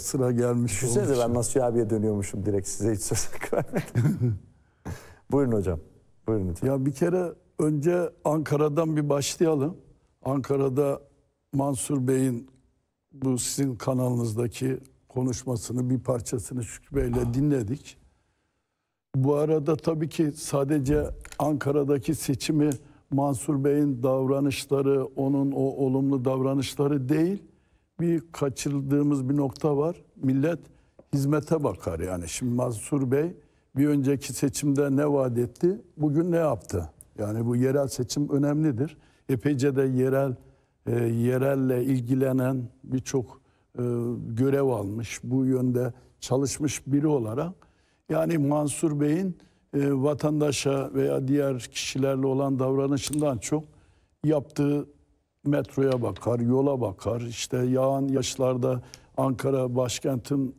sıra gelmiş Düşünsenize olmuş. ben Nasuhi abiye dönüyormuşum direkt size hiç söz vermedim. Buyurun hocam. Buyurun lütfen. Ya bir kere önce Ankara'dan bir başlayalım. Ankara'da Mansur Bey'in bu sizin kanalınızdaki konuşmasını bir parçasını Şükrü Bey'le dinledik. Bu arada tabii ki sadece Ankara'daki seçimi Mansur Bey'in davranışları, onun o olumlu davranışları değil, bir kaçırdığımız bir nokta var. Millet hizmete bakar yani. Şimdi Mansur Bey bir önceki seçimde ne vaat etti, bugün ne yaptı? Yani bu yerel seçim önemlidir. Epeyce de yerel e, yerelle ilgilenen birçok e, görev almış, bu yönde çalışmış biri olarak yani Mansur Bey'in e, vatandaşa veya diğer kişilerle olan davranışından çok yaptığı metroya bakar, yola bakar. İşte yağan yaşlarda Ankara başkentin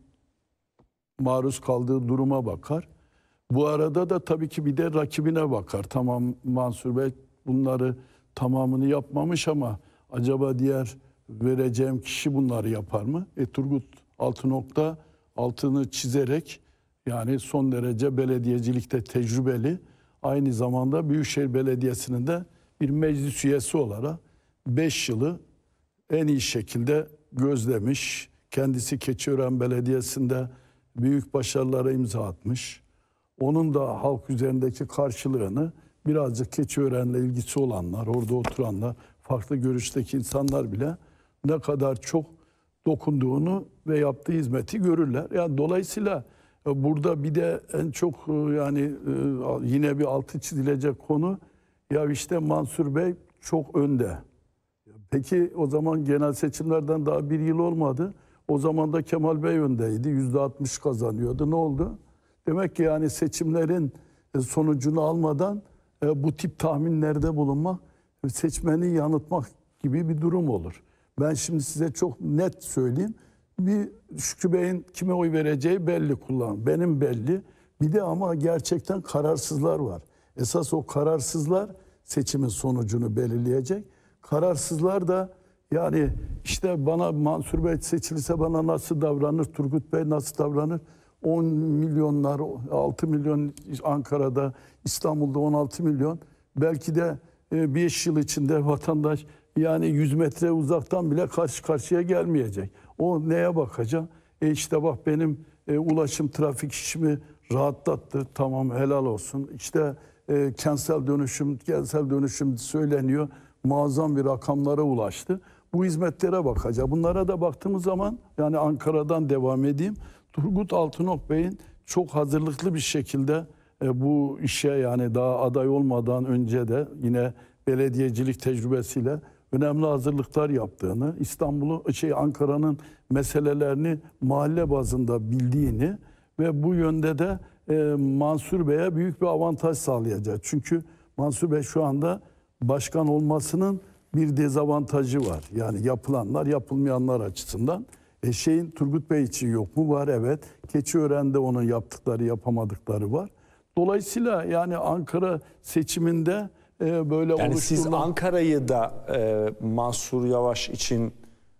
maruz kaldığı duruma bakar. Bu arada da tabii ki bir de rakibine bakar. Tamam Mansur Bey bunları tamamını yapmamış ama acaba diğer vereceğim kişi bunları yapar mı? E Turgut altı nokta altını çizerek yani son derece belediyecilikte tecrübeli aynı zamanda Büyükşehir Belediyesi'nin de bir meclis üyesi olarak 5 yılı en iyi şekilde gözlemiş. Kendisi Keçiören Belediyesi'nde büyük başarılara imza atmış. Onun da halk üzerindeki karşılığını birazcık Keçiören'le ilgisi olanlar, orada oturanlar, farklı görüşteki insanlar bile ne kadar çok dokunduğunu ve yaptığı hizmeti görürler. Yani dolayısıyla e, burada bir de en çok e, yani e, yine bir altı çizilecek konu ya işte Mansur Bey çok önde. Peki o zaman genel seçimlerden daha bir yıl olmadı. O zaman da Kemal Bey öndeydi. Yüzde 60 kazanıyordu. Ne oldu? Demek ki yani seçimlerin e, sonucunu almadan e, bu tip tahminlerde bulunmak e, seçmeni yanıltmak gibi bir durum olur. Ben şimdi size çok net söyleyeyim. Bir Şükrü Bey'in kime oy vereceği belli kullan. Benim belli. Bir de ama gerçekten kararsızlar var. Esas o kararsızlar seçimin sonucunu belirleyecek. Kararsızlar da yani işte bana Mansur Bey seçilirse bana nasıl davranır, Turgut Bey nasıl davranır? 10 milyonlar, 6 milyon Ankara'da, İstanbul'da 16 milyon. Belki de 5 e, yıl içinde vatandaş yani 100 metre uzaktan bile karşı karşıya gelmeyecek. O neye bakacak? E işte bak benim e, ulaşım trafik işimi rahatlattı. Tamam helal olsun. İşte e, kentsel dönüşüm, kentsel dönüşüm söyleniyor muazzam bir rakamlara ulaştı. Bu hizmetlere bakacak. Bunlara da baktığımız zaman yani Ankara'dan devam edeyim. Turgut Altınok Bey'in çok hazırlıklı bir şekilde e, bu işe yani daha aday olmadan önce de yine belediyecilik tecrübesiyle önemli hazırlıklar yaptığını, İstanbul'u şey Ankara'nın meselelerini mahalle bazında bildiğini ve bu yönde de e, Mansur Bey'e büyük bir avantaj sağlayacak. Çünkü Mansur Bey şu anda başkan olmasının bir dezavantajı var. Yani yapılanlar yapılmayanlar açısından. E şeyin Turgut Bey için yok mu? Var evet. Keçiören'de onun yaptıkları yapamadıkları var. Dolayısıyla yani Ankara seçiminde e, böyle yani oluşturulan... siz Ankara'yı da e, Mansur Yavaş için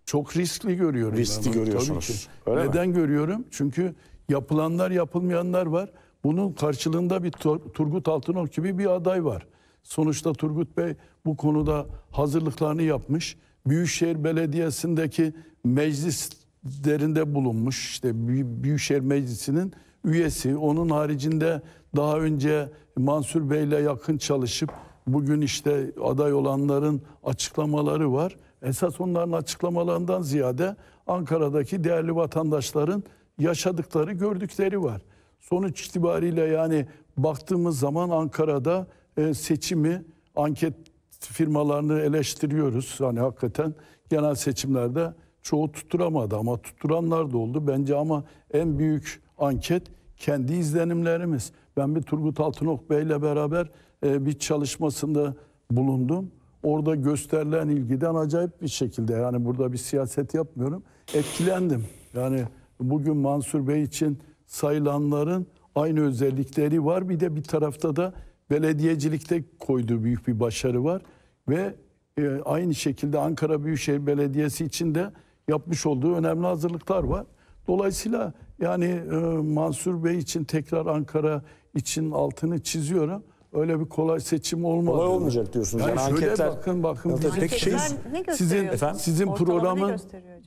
çok riskli görüyorum. Riskli ben görüyorsunuz. Öyle Neden mi? görüyorum? Çünkü yapılanlar yapılmayanlar var. Bunun karşılığında bir Turgut Altınok gibi bir aday var. Sonuçta Turgut Bey bu konuda hazırlıklarını yapmış. Büyükşehir Belediyesi'ndeki meclislerinde bulunmuş. İşte Büyükşehir Meclisi'nin üyesi. Onun haricinde daha önce Mansur Bey'le yakın çalışıp bugün işte aday olanların açıklamaları var. Esas onların açıklamalarından ziyade Ankara'daki değerli vatandaşların yaşadıkları, gördükleri var. Sonuç itibariyle yani baktığımız zaman Ankara'da e, seçimi anket firmalarını eleştiriyoruz. Hani hakikaten genel seçimlerde çoğu tutturamadı ama tutturanlar da oldu. Bence ama en büyük anket kendi izlenimlerimiz. Ben bir Turgut Altınok Bey'le beraber e, bir çalışmasında bulundum. Orada gösterilen ilgiden acayip bir şekilde yani burada bir siyaset yapmıyorum. Etkilendim. Yani bugün Mansur Bey için sayılanların aynı özellikleri var. Bir de bir tarafta da belediyecilikte koyduğu büyük bir başarı var ve e, aynı şekilde Ankara Büyükşehir Belediyesi için de yapmış olduğu önemli hazırlıklar var. Dolayısıyla yani e, Mansur Bey için tekrar Ankara için altını çiziyorum. Öyle bir kolay seçim olmaz. Kolay olmayacak diyorsunuz. Yani, yani şöyle anketler... bakın bakın. Evet, peki şey, sizin efendim? sizin programın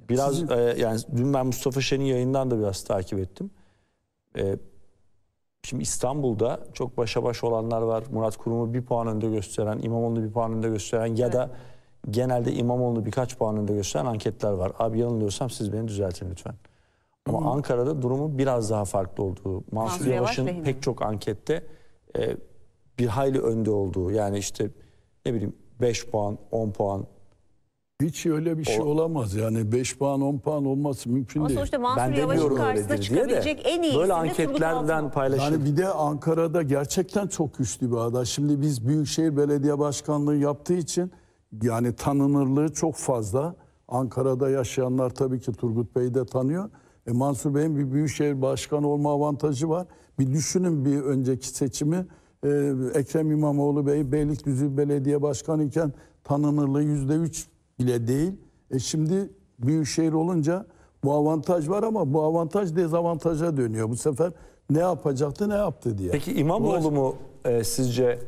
biraz E, yani dün ben Mustafa Şen'in yayından da biraz takip ettim. E, Şimdi İstanbul'da çok başa baş olanlar var. Murat Kurum'u bir puan önde gösteren, İmamoğlu'nu bir puan önde gösteren ya da genelde İmamoğlu'nu birkaç puan önde gösteren anketler var. Abi yanılıyorsam siz beni düzeltin lütfen. Ama Hı. Ankara'da durumu biraz daha farklı olduğu. Mansur Yavaş'ın pek çok ankette e, bir hayli önde olduğu. Yani işte ne bileyim 5 puan, 10 puan, hiç öyle bir şey o, olamaz. Yani 5 puan 10 puan olması mümkün ama değil. Sonuçta Mansur ben Yavaş'ın karşısına çıkabilecek en iyisi Böyle anketlerden paylaşın. Yani bir de Ankara'da gerçekten çok güçlü bir aday. Şimdi biz Büyükşehir Belediye Başkanlığı yaptığı için yani tanınırlığı çok fazla. Ankara'da yaşayanlar tabii ki Turgut Bey'i de tanıyor. E Mansur Bey'in bir Büyükşehir Başkanı olma avantajı var. Bir düşünün bir önceki seçimi. Ee, Ekrem İmamoğlu Bey Beylikdüzü Belediye Başkanı iken tanınırlığı %3 bile değil. E şimdi büyük şehir olunca bu avantaj var ama bu avantaj dezavantaja dönüyor. Bu sefer ne yapacaktı ne yaptı diye. Peki İmamoğlu mu e, sizce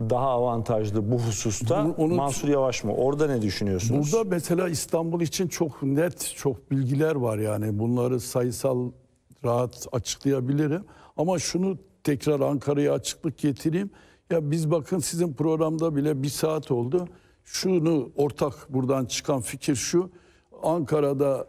daha avantajlı bu hususta Bunu, onun, Mansur Yavaş mı? Orada ne düşünüyorsunuz? Burada mesela İstanbul için çok net çok bilgiler var yani bunları sayısal rahat açıklayabilirim. Ama şunu tekrar Ankara'ya açıklık getireyim. Ya biz bakın sizin programda bile bir saat oldu şunu ortak buradan çıkan fikir şu. Ankara'da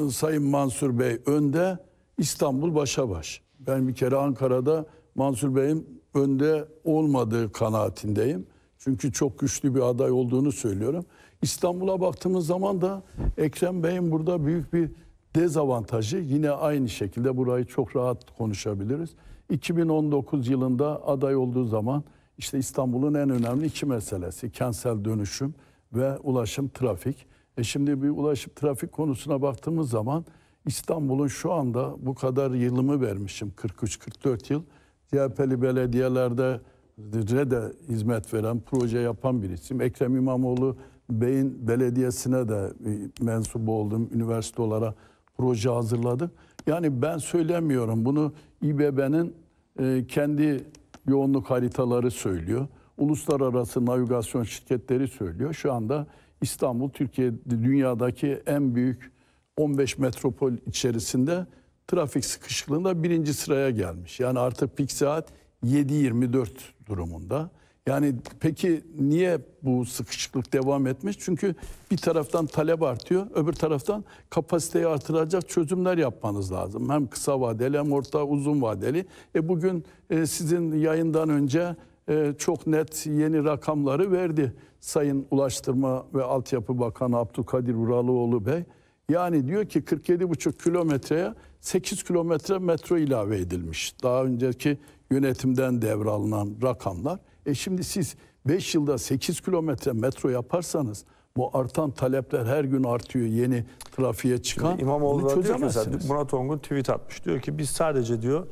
ıı, Sayın Mansur Bey önde, İstanbul başa baş. Ben bir kere Ankara'da Mansur Bey'in önde olmadığı kanaatindeyim. Çünkü çok güçlü bir aday olduğunu söylüyorum. İstanbul'a baktığımız zaman da Ekrem Bey'in burada büyük bir dezavantajı. Yine aynı şekilde burayı çok rahat konuşabiliriz. 2019 yılında aday olduğu zaman işte İstanbul'un en önemli iki meselesi kentsel dönüşüm ve ulaşım trafik. E şimdi bir ulaşım trafik konusuna baktığımız zaman İstanbul'un şu anda bu kadar yılımı vermişim 43-44 yıl. CHP'li belediyelerde de hizmet veren, proje yapan birisiyim. Ekrem İmamoğlu Bey'in belediyesine de e, mensubu oldum. Üniversite olarak proje hazırladık. Yani ben söylemiyorum bunu İBB'nin e, kendi yoğunluk haritaları söylüyor. Uluslararası navigasyon şirketleri söylüyor. Şu anda İstanbul Türkiye dünyadaki en büyük 15 metropol içerisinde trafik sıkışıklığında birinci sıraya gelmiş. Yani artık pik saat 7:24 durumunda. Yani peki niye bu sıkışıklık devam etmiş? Çünkü bir taraftan talep artıyor, öbür taraftan kapasiteyi artıracak çözümler yapmanız lazım. Hem kısa vadeli hem orta uzun vadeli. E bugün e, sizin yayından önce e, çok net yeni rakamları verdi Sayın Ulaştırma ve Altyapı Bakanı Abdülkadir Uralıoğlu Bey. Yani diyor ki 47,5 kilometreye 8 kilometre metro ilave edilmiş. Daha önceki yönetimden devralınan rakamlar. E şimdi siz 5 yılda 8 kilometre metro yaparsanız bu artan talepler her gün artıyor yeni trafiğe çıkan. Şimdi İmamoğlu da diyor mesela Murat Ongun tweet atmış. Diyor ki biz sadece diyor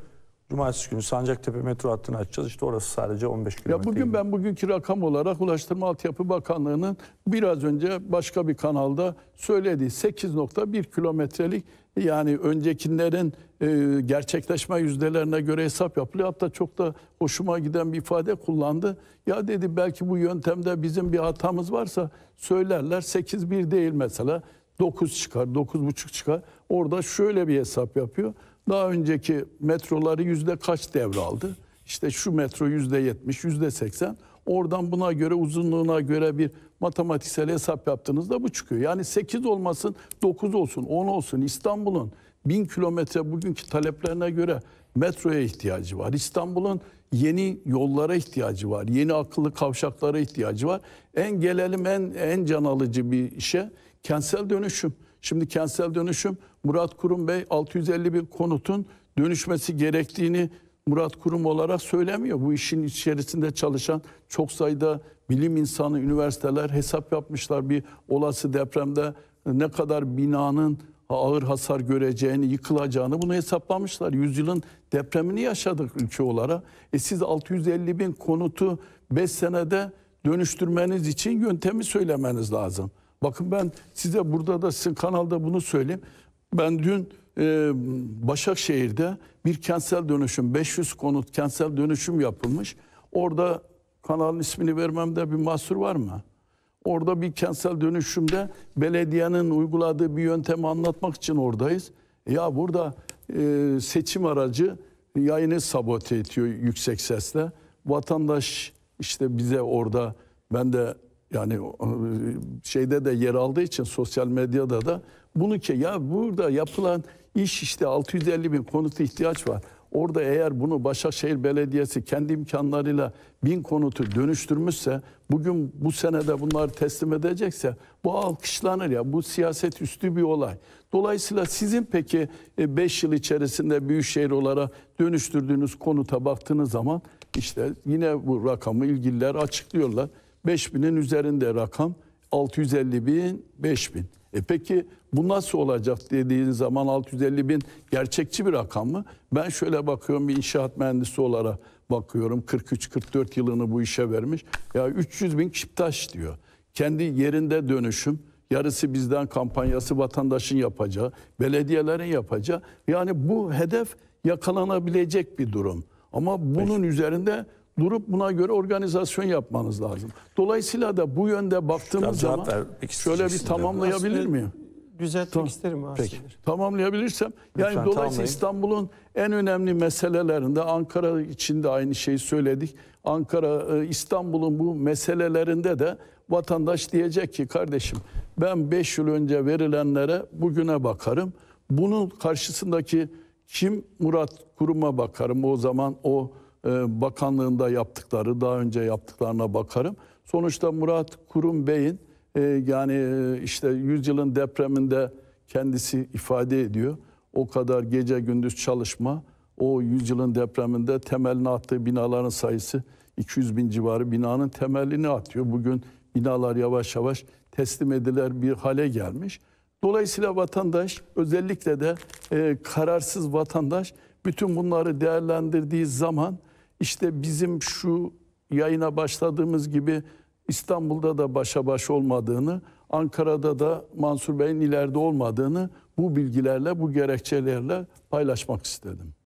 Cumartesi günü Sancaktepe metro hattını açacağız. İşte orası sadece 15 kilometre. Ya bugün gibi. ben bugünkü rakam olarak Ulaştırma Altyapı Bakanlığı'nın biraz önce başka bir kanalda söylediği 8.1 kilometrelik yani öncekilerin e, gerçekleşme yüzdelerine göre hesap yapılıyor. Hatta çok da hoşuma giden bir ifade kullandı. Ya dedi belki bu yöntemde bizim bir hatamız varsa söylerler 8-1 değil mesela 9 çıkar 9,5 çıkar. Orada şöyle bir hesap yapıyor. Daha önceki metroları yüzde kaç devraldı? İşte şu metro yüzde yetmiş yüzde seksen. Oradan buna göre uzunluğuna göre bir matematiksel hesap yaptığınızda bu çıkıyor. Yani 8 olmasın 9 olsun 10 olsun İstanbul'un 1000 kilometre bugünkü taleplerine göre metroya ihtiyacı var. İstanbul'un yeni yollara ihtiyacı var. Yeni akıllı kavşaklara ihtiyacı var. En gelelim en en can alıcı bir işe kentsel dönüşüm. Şimdi kentsel dönüşüm Murat Kurum Bey 650 bin konutun dönüşmesi gerektiğini Murat Kurum olarak söylemiyor. Bu işin içerisinde çalışan çok sayıda bilim insanı, üniversiteler hesap yapmışlar. Bir olası depremde ne kadar binanın ağır hasar göreceğini, yıkılacağını bunu hesaplamışlar. Yüzyılın depremini yaşadık ülke olarak. E siz 650 bin konutu 5 senede dönüştürmeniz için yöntemi söylemeniz lazım. Bakın ben size burada da sizin kanalda bunu söyleyeyim. Ben dün ee, Başakşehir'de bir kentsel dönüşüm, 500 konut kentsel dönüşüm yapılmış. Orada kanalın ismini vermemde bir mahsur var mı? Orada bir kentsel dönüşümde belediyenin uyguladığı bir yöntemi anlatmak için oradayız. Ya burada e, seçim aracı yayını sabote ediyor yüksek sesle. Vatandaş işte bize orada ben de yani e, şeyde de yer aldığı için sosyal medyada da bunu ki ya burada yapılan İş işte 650 bin konuta ihtiyaç var. Orada eğer bunu Başakşehir Belediyesi kendi imkanlarıyla bin konutu dönüştürmüşse bugün bu senede bunları teslim edecekse bu alkışlanır ya bu siyaset üstü bir olay. Dolayısıyla sizin peki 5 e, yıl içerisinde büyükşehir olarak dönüştürdüğünüz konuta baktığınız zaman işte yine bu rakamı ilgililer açıklıyorlar. 5000'in üzerinde rakam 650 bin 5000. E peki bu nasıl olacak dediğiniz zaman 650 bin gerçekçi bir rakam mı? Ben şöyle bakıyorum bir inşaat mühendisi olarak bakıyorum 43-44 yılını bu işe vermiş. Ya 300 bin kiptaş diyor. Kendi yerinde dönüşüm yarısı bizden kampanyası vatandaşın yapacağı, belediyelerin yapacağı. Yani bu hedef yakalanabilecek bir durum. Ama bunun Peki. üzerinde durup buna göre organizasyon yapmanız lazım. Dolayısıyla da bu yönde baktığımız zaman şöyle bir tamamlayabilir miyim? Düzeltmek tamam. isterim. Peki. Tamamlayabilirsem. Lütfen, yani dolayısıyla İstanbul'un en önemli meselelerinde Ankara için de aynı şeyi söyledik. Ankara, e, İstanbul'un bu meselelerinde de vatandaş diyecek ki kardeşim ben 5 yıl önce verilenlere bugüne bakarım. Bunun karşısındaki kim Murat Kurum'a bakarım o zaman o ee, bakanlığında yaptıkları, daha önce yaptıklarına bakarım. Sonuçta Murat Kurum Bey'in e, yani e, işte yüzyılın depreminde kendisi ifade ediyor. O kadar gece gündüz çalışma, o yüzyılın depreminde temelini attığı binaların sayısı 200 bin civarı binanın temelini atıyor. Bugün binalar yavaş yavaş teslim ediler bir hale gelmiş. Dolayısıyla vatandaş özellikle de e, kararsız vatandaş bütün bunları değerlendirdiği zaman işte bizim şu yayına başladığımız gibi İstanbul'da da başa baş olmadığını, Ankara'da da Mansur Bey'in ileride olmadığını bu bilgilerle, bu gerekçelerle paylaşmak istedim.